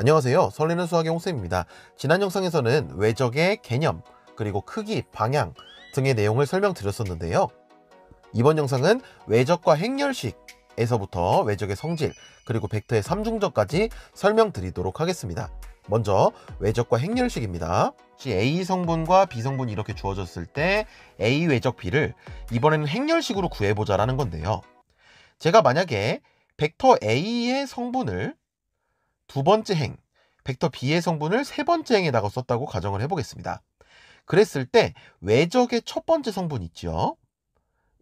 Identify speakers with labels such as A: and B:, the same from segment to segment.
A: 안녕하세요. 설레는 수학의 홍쌤입니다. 지난 영상에서는 외적의 개념, 그리고 크기, 방향 등의 내용을 설명드렸었는데요. 이번 영상은 외적과 행렬식에서부터 외적의 성질, 그리고 벡터의 삼중적까지 설명드리도록 하겠습니다. 먼저 외적과 행렬식입니다. A 성분과 B 성분이 이렇게 주어졌을 때 A 외적 B를 이번에는 행렬식으로 구해보자라는 건데요. 제가 만약에 벡터 A의 성분을 두 번째 행, 벡터 B의 성분을 세 번째 행에다가 썼다고 가정을 해보겠습니다. 그랬을 때 외적의 첫 번째 성분 있죠.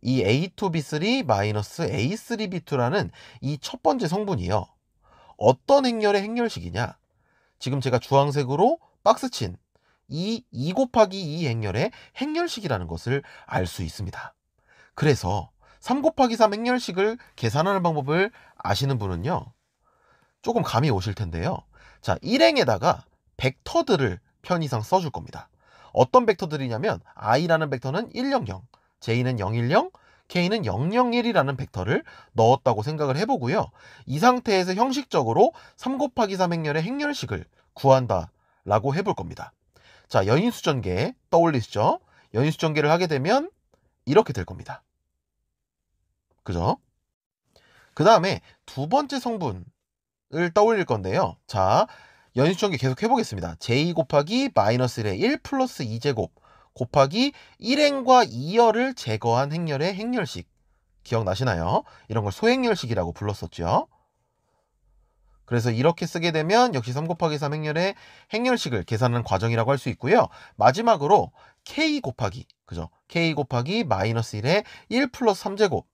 A: 이 A2B3 A3B2라는 이 첫 번째 성분이요. 어떤 행렬의 행렬식이냐? 지금 제가 주황색으로 박스친 이2 e 곱하기 2 e 행렬의 행렬식이라는 것을 알 수 있습니다. 그래서 3 곱하기 3 행렬식을 계산하는 방법을 아시는 분은요. 조금 감이 오실 텐데요. 자, 일행에다가 벡터들을 편의상 써줄 겁니다. 어떤 벡터들이냐면 i라는 벡터는 100, j는 010, k는 001이라는 벡터를 넣었다고 생각을 해보고요. 이 상태에서 형식적으로 3 곱하기 3 행렬의 행렬식을 구한다 라고 해볼 겁니다. 자, 연인수전개 떠올리시죠? 연인수전계를 하게 되면 이렇게 될 겁니다. 그죠? 그 다음에 두 번째 성분 을 떠올릴 건데요. 자, 연식 전개 계속 해보겠습니다. j 곱하기 마이너스 1의 1 플러스 2제곱 곱하기 1행과 2열을 제거한 행렬의 행렬식. 기억나시나요? 이런 걸 소행렬식이라고 불렀었죠. 그래서 이렇게 쓰게 되면 역시 3 곱하기 3 행렬의 행렬식을 계산하는 과정이라고 할 수 있고요. 마지막으로 k 곱하기, 그죠? k 곱하기 마이너스 1의 1 플러스 3제곱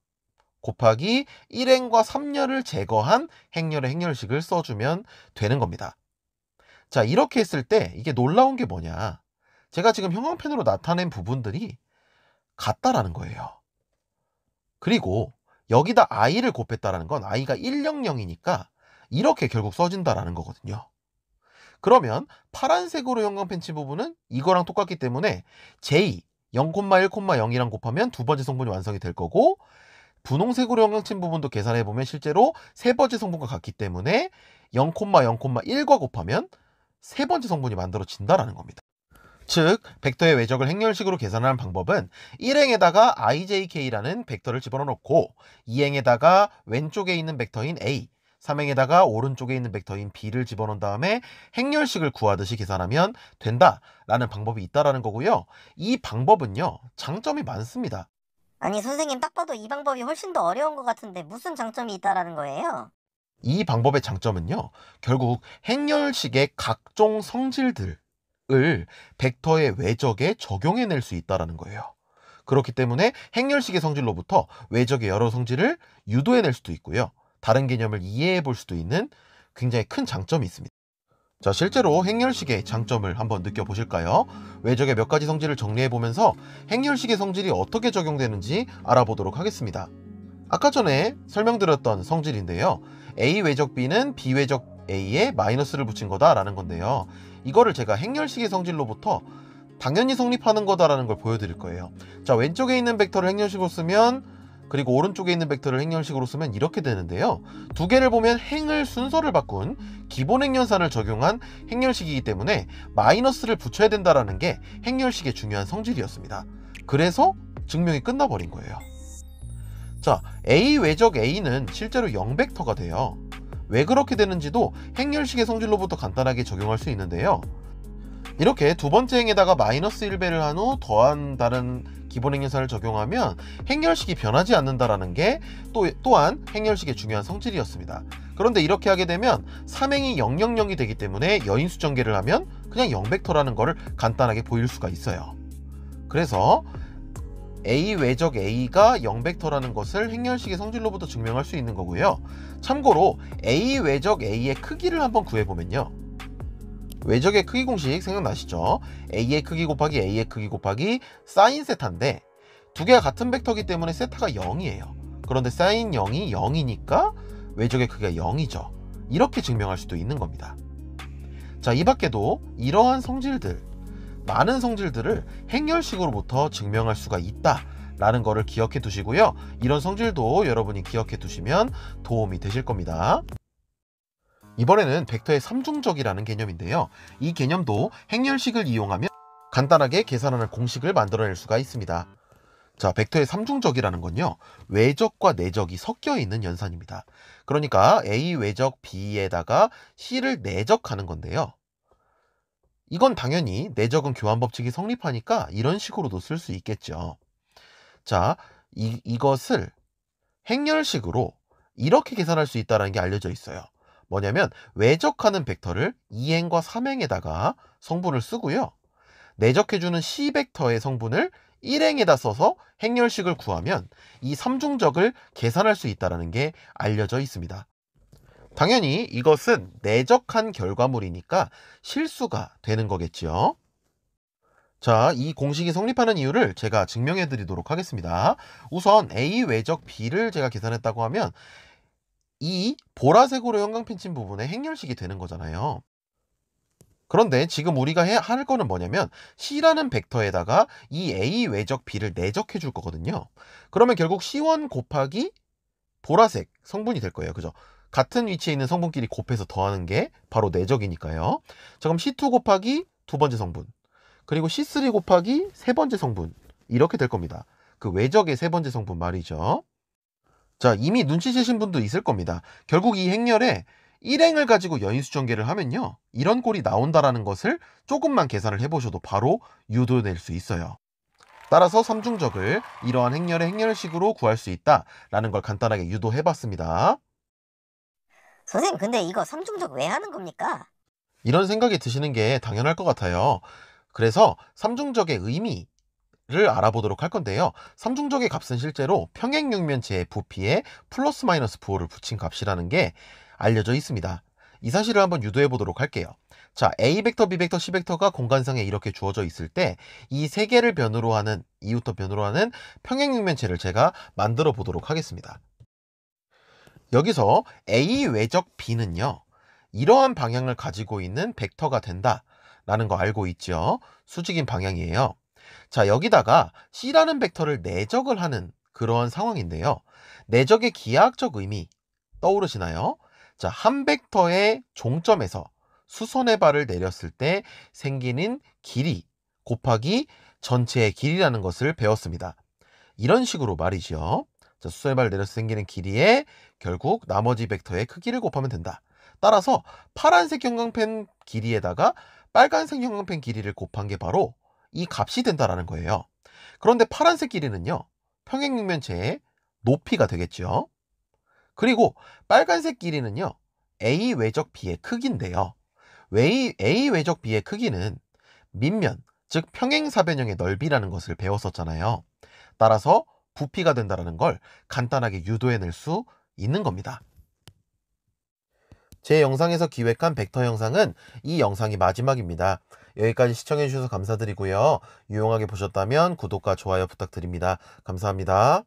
A: 곱하기 1행과 3열을 제거한 행렬의 행렬식을 써주면 되는 겁니다. 자, 이렇게 했을 때 이게 놀라운 게 뭐냐. 제가 지금 형광펜으로 나타낸 부분들이 같다라는 거예요. 그리고 여기다 i를 곱했다라는 건 i가 100이니까 이렇게 결국 써진다라는 거거든요. 그러면 파란색으로 형광펜치 부분은 이거랑 똑같기 때문에 j 0,1,0이랑 곱하면 두 번째 성분이 완성이 될 거고 분홍색으로 형광친 부분도 계산해 보면 실제로 세 번째 성분과 같기 때문에 0,0,1과 곱하면 세 번째 성분이 만들어진다라는 겁니다. 즉 벡터의 외적을 행렬식으로 계산하는 방법은 1행에다가 ijk라는 벡터를 집어넣고 2행에다가 왼쪽에 있는 벡터인 a 3행에다가 오른쪽에 있는 벡터인 b를 집어넣은 다음에 행렬식을 구하듯이 계산하면 된다라는 방법이 있다라는 거고요. 이 방법은요. 장점이 많습니다. 아니 선생님 딱 봐도 이 방법이 훨씬 더 어려운 것 같은데 무슨 장점이 있다라는 거예요? 이 방법의 장점은요. 결국 행렬식의 각종 성질들을 벡터의 외적에 적용해낼 수 있다라는 거예요. 그렇기 때문에 행렬식의 성질로부터 외적의 여러 성질을 유도해낼 수도 있고요. 다른 개념을 이해해 볼 수도 있는 굉장히 큰 장점이 있습니다. 자, 실제로 행렬식의 장점을 한번 느껴보실까요? 외적의 몇 가지 성질을 정리해보면서 행렬식의 성질이 어떻게 적용되는지 알아보도록 하겠습니다. 아까 전에 설명드렸던 성질인데요. A 외적 B는 B 외적 A에 마이너스를 붙인 거다라는 건데요. 이거를 제가 행렬식의 성질로부터 당연히 성립하는 거다라는 걸 보여드릴 거예요. 자, 왼쪽에 있는 벡터를 행렬식으로 쓰면 그리고 오른쪽에 있는 벡터를 행렬식으로 쓰면 이렇게 되는데요. 두 개를 보면 행을 순서를 바꾼 기본 행렬산을 적용한 행렬식이기 때문에 마이너스를 붙여야 된다는게 행렬식의 중요한 성질이었습니다. 그래서 증명이 끝나버린 거예요. 자, A 외적 A는 실제로 0벡터가 돼요. 왜 그렇게 되는지도 행렬식의 성질로부터 간단하게 적용할 수 있는데요. 이렇게 두 번째 행에다가 마이너스 1배를 한 후 더한 다른 기본 행렬사를 적용하면 행렬식이 변하지 않는다라는 게 또, 또한 행렬식의 중요한 성질이었습니다. 그런데 이렇게 하게 되면 삼행이 000이 되기 때문에 여인수 전개를 하면 그냥 0벡터라는 거를 간단하게 보일 수가 있어요. 그래서 a 외적 a가 0벡터라는 것을 행렬식의 성질로부터 증명할 수 있는 거고요. 참고로 a 외적 a의 크기를 한번 구해보면요. 외적의 크기 공식 생각나시죠? a의 크기 곱하기 a의 크기 곱하기 사인 세타인데 두 개가 같은 벡터기 때문에 세타가 0이에요. 그런데 사인 0이 0이니까 외적의 크기가 0이죠. 이렇게 증명할 수도 있는 겁니다. 자, 이 밖에도 이러한 성질들, 많은 성질들을 행렬식으로부터 증명할 수가 있다. 라는 거를 기억해 두시고요. 이런 성질도 여러분이 기억해 두시면 도움이 되실 겁니다. 이번에는 벡터의 삼중적이라는 개념인데요. 이 개념도 행렬식을 이용하면 간단하게 계산하는 공식을 만들어낼 수가 있습니다. 자, 벡터의 삼중적이라는 건요. 외적과 내적이 섞여 있는 연산입니다. 그러니까 A 외적 B에다가 C를 내적하는 건데요. 이건 당연히 내적은 교환 법칙이 성립하니까 이런 식으로도 쓸 수 있겠죠. 자, 이, 이것을 행렬식으로 이렇게 계산할 수 있다는 게 알려져 있어요. 뭐냐면 외적하는 벡터를 2행과 3행에다가 성분을 쓰고요. 내적해주는 C 벡터의 성분을 1행에다 써서 행렬식을 구하면 이 삼중적을 계산할 수 있다는 게 알려져 있습니다. 당연히 이것은 내적한 결과물이니까 실수가 되는 거겠지요. 자, 이 공식이 성립하는 이유를 제가 증명해 드리도록 하겠습니다. 우선 A 외적 B를 제가 계산했다고 하면 이 보라색으로 형광펜친 부분에 행렬식이 되는 거잖아요. 그런데 지금 우리가 해, 야할 거는 뭐냐면 C라는 벡터에다가 이 A 외적 B를 내적해 줄 거거든요. 그러면 결국 C1 곱하기 보라색 성분이 될 거예요. 그죠? 같은 위치에 있는 성분끼리 곱해서 더하는 게 바로 내적이니까요. 자, 그럼 C2 곱하기 두 번째 성분, 그리고 C3 곱하기 세 번째 성분 이렇게 될 겁니다. 그 외적의 세 번째 성분 말이죠. 자, 이미 눈치채신 분도 있을 겁니다. 결국 이 행렬에 일행을 가지고 여인수 정계를 하면요. 이런 꼴이 나온다라는 것을 조금만 계산을 해보셔도 바로 유도될 수 있어요. 따라서 삼중적을 이러한 행렬의 행렬식으로 구할 수 있다라는 걸 간단하게 유도해봤습니다. 선생님 근데 이거 삼중적 왜 하는 겁니까? 이런 생각이 드시는 게 당연할 것 같아요. 그래서 삼중적의 의미, 를 알아보도록 할 건데요. 삼중적의 값은 실제로 평행육면체의 부피에 플러스 마이너스 부호를 붙인 값이라는 게 알려져 있습니다. 이 사실을 한번 유도해 보도록 할게요. 자, A 벡터, B 벡터, C 벡터가 공간상에 이렇게 주어져 있을 때 이 세 개를 변으로 하는 이웃터 변으로 하는 평행육면체를 제가 만들어 보도록 하겠습니다. 여기서 A 외적 B는요. 이러한 방향을 가지고 있는 벡터가 된다라는 거 알고 있죠. 수직인 방향이에요. 자, 여기다가 C라는 벡터를 내적을 하는 그러한 상황인데요. 내적의 기하학적 의미 떠오르시나요? 자, 한 벡터의 종점에서 수선의 발을 내렸을 때 생기는 길이 곱하기 전체의 길이라는 것을 배웠습니다. 이런 식으로 말이죠. 자, 수선의 발을 내려서 생기는 길이에 결국 나머지 벡터의 크기를 곱하면 된다. 따라서 파란색 형광펜 길이에다가 빨간색 형광펜 길이를 곱한 게 바로 이 값이 된다라는 거예요. 그런데 파란색 길이는요. 평행육면체의 높이가 되겠죠. 그리고 빨간색 길이는요. A 외적 B의 크기인데요. A 외적 B의 크기는 밑면, 즉 평행사변형의 넓이라는 것을 배웠었잖아요. 따라서 부피가 된다는 걸 간단하게 유도해낼 수 있는 겁니다. 제 영상에서 기획한 벡터 영상은 이 영상이 마지막입니다. 여기까지 시청해주셔서 감사드리고요. 유용하게 보셨다면 구독과 좋아요 부탁드립니다. 감사합니다.